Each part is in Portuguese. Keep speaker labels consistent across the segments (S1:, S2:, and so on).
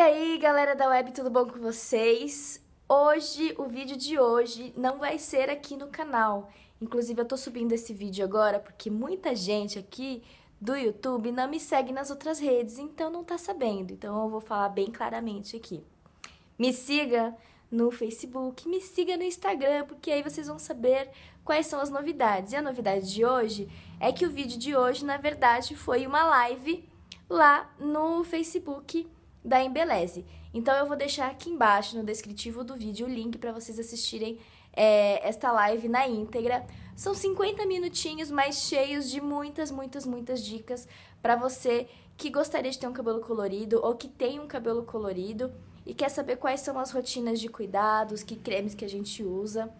S1: E aí, galera da web, tudo bom com vocês? Hoje, o vídeo de hoje não vai ser aqui no canal. Inclusive, eu tô subindo esse vídeo agora porque muita gente aqui do YouTube não me segue nas outras redes, então não tá sabendo. Então eu vou falar bem claramente aqui. Me siga no Facebook, me siga no Instagram, porque aí vocês vão saber quais são as novidades. E a novidade de hoje é que o vídeo de hoje, na verdade, foi uma live lá no Facebook da Embeleze. Então eu vou deixar aqui embaixo no descritivo do vídeo o link para vocês assistirem é, esta live na íntegra. São 50 minutinhos, mas cheios de muitas, muitas, muitas dicas para você que gostaria de ter um cabelo colorido ou que tem um cabelo colorido e quer saber quais são as rotinas de cuidados, que cremes que a gente usa.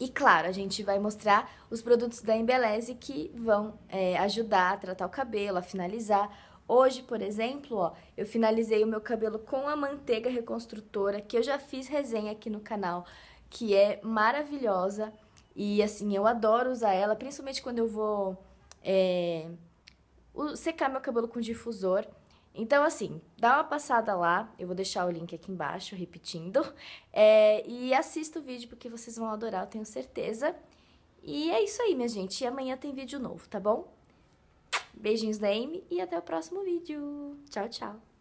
S1: E claro, a gente vai mostrar os produtos da Embeleze que vão é, ajudar a tratar o cabelo, a finalizar Hoje, por exemplo, ó, eu finalizei o meu cabelo com a manteiga reconstrutora, que eu já fiz resenha aqui no canal, que é maravilhosa. E assim, eu adoro usar ela, principalmente quando eu vou é, secar meu cabelo com difusor. Então, assim, dá uma passada lá, eu vou deixar o link aqui embaixo, repetindo, é, e assista o vídeo porque vocês vão adorar, eu tenho certeza. E é isso aí, minha gente, e amanhã tem vídeo novo, tá bom? Beijinhos da Amy e até o próximo vídeo. Tchau, tchau.